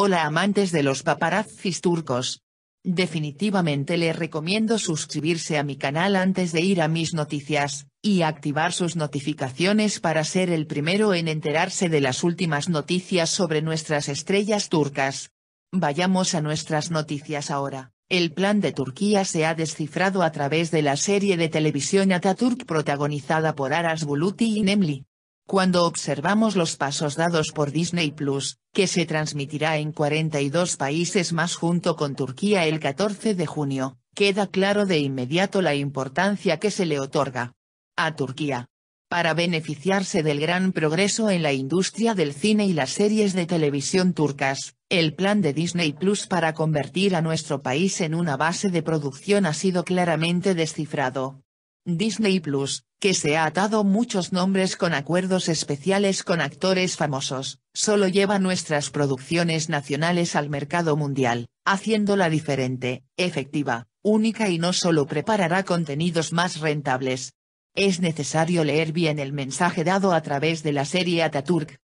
Hola amantes de los paparazzis turcos. Definitivamente les recomiendo suscribirse a mi canal antes de ir a mis noticias, y activar sus notificaciones para ser el primero en enterarse de las últimas noticias sobre nuestras estrellas turcas. Vayamos a nuestras noticias ahora. El plan de Turquía se ha descifrado a través de la serie de televisión Ataturk protagonizada por Aras Buluti y Nemli. Cuando observamos los pasos dados por Disney Plus, que se transmitirá en 42 países más junto con Turquía el 14 de junio, queda claro de inmediato la importancia que se le otorga a Turquía. Para beneficiarse del gran progreso en la industria del cine y las series de televisión turcas, el plan de Disney Plus para convertir a nuestro país en una base de producción ha sido claramente descifrado. Disney Plus, que se ha atado muchos nombres con acuerdos especiales con actores famosos, solo lleva nuestras producciones nacionales al mercado mundial, haciéndola diferente, efectiva, única y no solo preparará contenidos más rentables. Es necesario leer bien el mensaje dado a través de la serie Ataturk.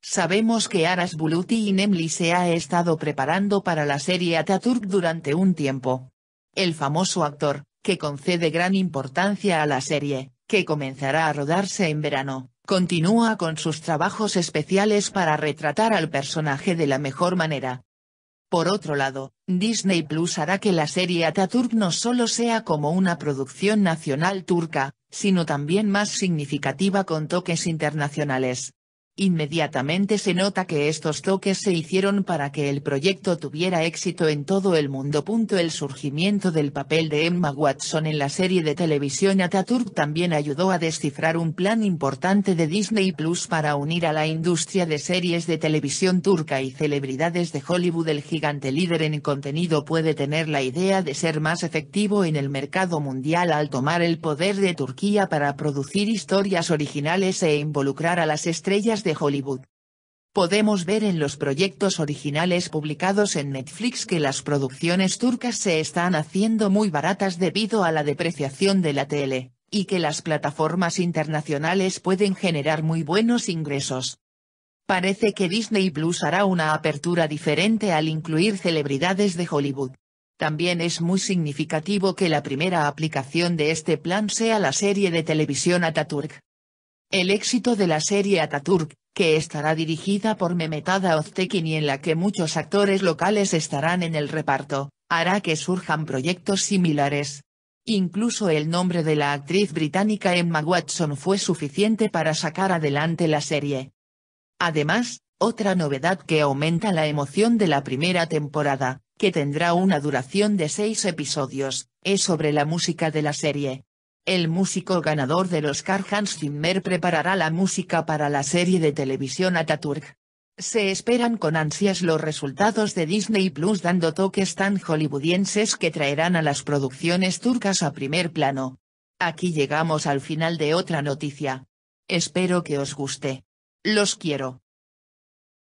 Sabemos que Aras Buluti y Nemli se ha estado preparando para la serie Ataturk durante un tiempo. El famoso actor, que concede gran importancia a la serie, que comenzará a rodarse en verano, continúa con sus trabajos especiales para retratar al personaje de la mejor manera. Por otro lado, Disney Plus hará que la serie Ataturk no solo sea como una producción nacional turca, sino también más significativa con toques internacionales. Inmediatamente se nota que estos toques se hicieron para que el proyecto tuviera éxito en todo el mundo. El surgimiento del papel de Emma Watson en la serie de televisión Ataturk también ayudó a descifrar un plan importante de Disney Plus para unir a la industria de series de televisión turca y celebridades de Hollywood. El gigante líder en contenido puede tener la idea de ser más efectivo en el mercado mundial al tomar el poder de Turquía para producir historias originales e involucrar a las estrellas de Hollywood. Podemos ver en los proyectos originales publicados en Netflix que las producciones turcas se están haciendo muy baratas debido a la depreciación de la tele, y que las plataformas internacionales pueden generar muy buenos ingresos. Parece que Disney Plus hará una apertura diferente al incluir celebridades de Hollywood. También es muy significativo que la primera aplicación de este plan sea la serie de televisión Ataturk, el éxito de la serie Ataturk, que estará dirigida por Memetada Oztekin y en la que muchos actores locales estarán en el reparto, hará que surjan proyectos similares. Incluso el nombre de la actriz británica Emma Watson fue suficiente para sacar adelante la serie. Además, otra novedad que aumenta la emoción de la primera temporada, que tendrá una duración de seis episodios, es sobre la música de la serie. El músico ganador del Oscar Hans Zimmer preparará la música para la serie de televisión Ataturk. Se esperan con ansias los resultados de Disney Plus dando toques tan hollywoodienses que traerán a las producciones turcas a primer plano. Aquí llegamos al final de otra noticia. Espero que os guste. Los quiero.